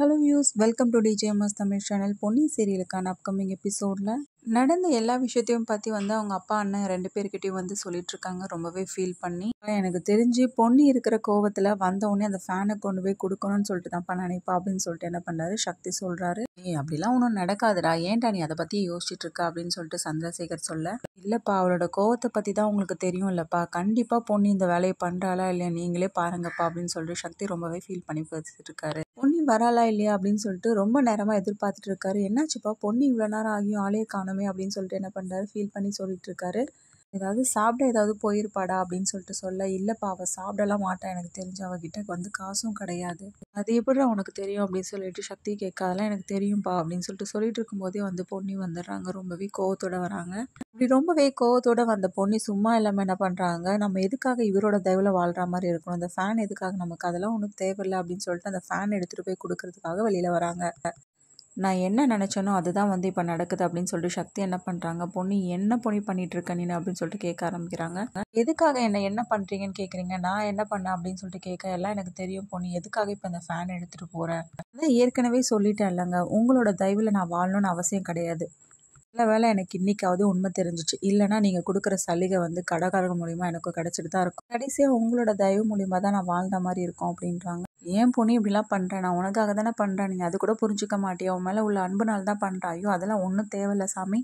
hello views welcome to DJMS Tamil channel Ponni சீரியலுக்கான upcoming எபிசோடில் நடந்த எல்லா விஷயத்தையும் பற்றி வந்து அவங்க அப்பா அண்ணன் ரெண்டு பேர்கிட்டையும் வந்து சொல்லிகிட்ருக்காங்க ரொம்பவே ஃபீல் பண்ணி எனக்கு தெரிஞ்சு பொண்ணு இருக்கிற கோவத்தில் வந்தவுடனே அந்த ஃபேனை கொண்டு போய் கொடுக்கணும்னு சொல்லிட்டு தான்ப்பா நினைப்பா அப்படின்னு சொல்லிட்டு என்ன பண்ணுறாரு சக்தி சொல்கிறாரு நீ அப்படிலாம் ஒன்றும் நடக்காதுடா ஏன்டா நீ அதை பற்றி யோசிச்சுட்டு இருக்கா அப்படின்னு சொல்லிட்டு சந்திரசேகர் சொல்ல இல்லைப்பா அவளோட கோவத்தை பற்றி தான் உங்களுக்கு தெரியும் இல்லைப்பா கண்டிப்பாக பொண்ணு இந்த வேலையை பண்ணுறாளா இல்லையா நீங்களே பாருங்கப்பா அப்படின்னு சொல்லிட்டு சக்தி ரொம்பவே ஃபீல் பண்ணி பேசிட்டு இருக்காரு பொண்ணு வராளா இல்லையா அப்படின்னு சொல்லிட்டு ரொம்ப நேரமாக எதிர்பார்த்துட்டு இருக்காரு என்னாச்சுப்பா பொண்ணு இவ்வளோ நேரம் ஆகியும் ஆளே காண போனோமே அப்படின்னு சொல்லிட்டு என்ன பண்ணுறாரு ஃபீல் பண்ணி சொல்லிட்டுருக்காரு ஏதாவது சாப்பிட ஏதாவது போயிருப்பாடா அப்படின்னு சொல்லிட்டு சொல்ல இல்லைப்பா அவள் சாப்பிடலாம் மாட்டான் எனக்கு தெரிஞ்சு அவகிட்ட வந்து காசும் கிடையாது அது எப்படி உனக்கு தெரியும் அப்படின்னு சொல்லிட்டு சக்தி கேட்க அதெல்லாம் எனக்கு தெரியும்ப்பா அப்படின்னு சொல்லிட்டு சொல்லிட்டு இருக்கும்போதே வந்து பொண்ணி வந்துடுறாங்க ரொம்பவே கோவத்தோட வராங்க இப்படி ரொம்பவே கோவத்தோட வந்த பொண்ணி சும்மா இல்லாமல் என்ன பண்ணுறாங்க நம்ம எதுக்காக இவரோட தயவில் வாழ்கிற மாதிரி இருக்கணும் அந்த ஃபேன் எதுக்காக நமக்கு அதெல்லாம் ஒன்றும் தேவையில்லை அப்படின்னு சொல்லிட்டு அந்த ஃபேன் எடுத்துகிட்டு போய் கொடுக்கறதுக்காக வெளியில் வராங்க நான் என்ன நினச்சேனோ அதுதான் வந்து இப்போ நடக்குது அப்படின்னு சொல்லிட்டு சக்தி என்ன பண்ணுறாங்க பொண்ணு என்ன பொண்ணு இருக்க நீனு அப்படின்னு சொல்லிட்டு கேட்க ஆரம்பிக்கிறாங்க எதுக்காக என்ன என்ன பண்ணுறீங்கன்னு கேட்குறீங்க நான் என்ன பண்ணேன் அப்படின்னு சொல்லிட்டு கேட்க எல்லாம் எனக்கு தெரியும் பொண்ணு எதுக்காக இப்போ இந்த ஃபேன் எடுத்துகிட்டு போகிறேன் அதான் ஏற்கனவே சொல்லிட்டேன் இல்லைங்க உங்களோட தயவில் நான் வாழணும்னு அவசியம் கிடையாது நல்ல வேலை எனக்கு இன்றைக்காவது உண்மை தெரிஞ்சிச்சு இல்லைனா நீங்கள் கொடுக்குற சலுகை வந்து கடைக்காரங்க மூலிமா எனக்கு கிடச்சிட்டு தான் இருக்கும் கடைசியாக உங்களோட தயவு மூலிமா தான் நான் வாழ்ந்த மாதிரி இருக்கும் அப்படின்றாங்க ஏன் பொண்ணு இப்படிலாம் பண்ணுறேன் நான் உனக்காக தானே பண்ணுறேன் நீங்கள் அது கூட புரிஞ்சிக்க மாட்டேன் உன் மேலே உள்ள அன்புனால் தான் பண்ணுறா ஐயோ அதெல்லாம் ஒன்றும் தேவையில்ல சாமி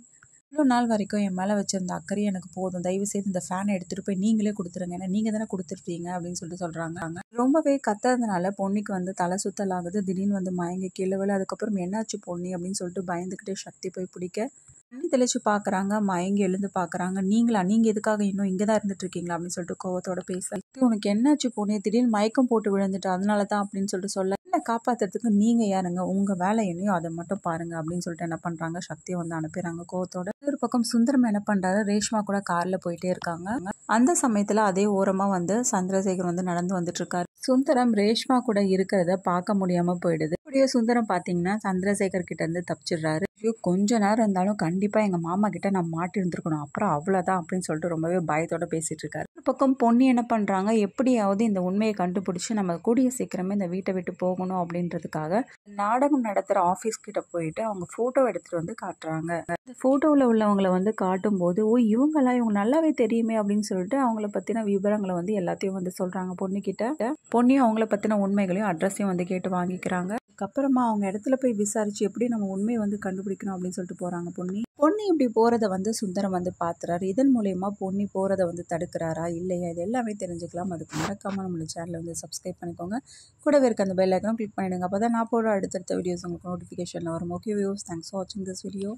இவ்வளோ நாள் வரைக்கும் என் மேலே வச்சுருந்த அக்கறை எனக்கு போதும் தயவு செய்து இந்த ஃபேனை எடுத்துகிட்டு போய் நீங்களே கொடுத்துருங்க ஏன்னா நீங்கள் தானே கொடுத்துருப்பீங்க அப்படின்னு சொல்லிட்டு சொல்கிறாங்க ரொம்பவே கத்துறதுனால பொண்ணுக்கு வந்து தலை சுத்தலாகுது திடீர்னு வந்து மயங்கி கிழவில் அதுக்கப்புறம் என்னாச்சு பொண்ணு அப்படின்னு சொல்லிட்டு பயந்துக்கிட்டே சக்தி போய் பிடிக்க தண்ணி தெளித்து பார்க்குறாங்க மயங்கி எழுந்து பார்க்குறாங்க நீங்களா நீங்கள் எதுக்காக இன்னும் இங்கே தான் இருந்துட்டு இருக்கீங்களா அப்படின்னு சொல்லிட்டு கோவத்தோட பேச உனக்கு என்னாச்சு போனே திடீர்னு மயக்கம் போட்டு விழுந்துட்டு அதனால தான் அப்படின்னு சொல்லிட்டு சொல்ல என்ன காப்பாற்றுறதுக்கு நீங்கள் யாருங்க உங்கள் வேலை என்னையோ அதை மட்டும் பாருங்கள் அப்படின்னு சொல்லிட்டு என்ன பண்ணுறாங்க சக்தியை வந்து அனுப்பிடுறாங்க கோவத்தோட ஒரு பக்கம் சுந்தரம் என்ன பண்ணுறாரு ரேஷ்மா கூட காரில் போயிட்டே இருக்காங்க அந்த சமயத்தில் அதே ஓரமாக வந்து சந்திரசேகர் வந்து நடந்து வந்துட்டு இருக்காரு சுந்தரம் ரேஷ்மா கூட இருக்கிறத பார்க்க முடியாமல் போயிடுது அப்படியே சுந்தரம் பார்த்தீங்கன்னா சந்திரசேகர் கிட்டேருந்து தப்பிச்சிடுறாரு ஐயோ கொஞ்ச நேரம் இருந்தாலும் கண்டிப்பாக எங்கள் மாமா கிட்ட நான் மாட்டி இருந்திருக்கணும் அப்புறம் அவ்வளவுதான் அப்படின்னு சொல்லிட்டு ரொம்பவே பயத்தோட பேசிகிட்டு இருக்காரு ஒரு பக்கம் பொண்ணு என்ன பண்ணுறாங்க எப்படியாவது இந்த உண்மையை கண்டுபிடிச்சி நம்ம கூடிய சீக்கிரமே இந்த வீட்டை விட்டு போகணும் அப்படின்றதுக்காக நாடகம் நடத்துகிற ஆஃபீஸ் கிட்ட போயிட்டு அவங்க ஃபோட்டோ எடுத்துகிட்டு வந்து காட்டுறாங்க இந்த ஃபோட்டோவில் உள்ளவங்களை வந்து காட்டும் போது ஓ இவங்களாம் இவங்க நல்லாவே தெரியுமே அப்படின்னு சொல்லிட்டு அவங்கள பற்றின விவரங்களை வந்து எல்லாத்தையும் வந்து சொல்கிறாங்க பொண்ணுக்கிட்ட பொண்ணையும் அவங்கள பற்றின உண்மைகளையும் அட்ரஸையும் வந்து கேட்டு வாங்கிக்கிறாங்க அதுக்கப்புறமா அவங்க இடத்துல போய் விசாரித்து எப்படி நம்ம உண்மையை வந்து கண்டுபிடிக்கணும் அப்படின்னு சொல்லிட்டு போகிறாங்க பொன்னி பொன்னி இப்படி போகிறத வந்து சுந்தரம் வந்து பார்த்துறாரு இதன் மூலயமா பொன்னி போகிறத வந்து தடுக்கிறாரா இல்லையா இது எல்லாமே தெரிஞ்சுக்கலாம் அதுக்கு மறக்காமல் நம்மளோட சேனலை வந்து சப்ஸ்கிரைப் பண்ணிக்கோங்க கூடவே இருக்க அந்த பெல் ஐக்கனும் கிளிக் பண்ணிடுங்க அப்போதான் நான் போடுற அடுத்தடுத்த வீடியோஸ் உங்களுக்கு நோட்டிஃபிகேஷனில் வரும் ஓகே வியூஸ் தேங்க்ஸ் ஃபார் வாட்சிங் திஸ் வீடியோ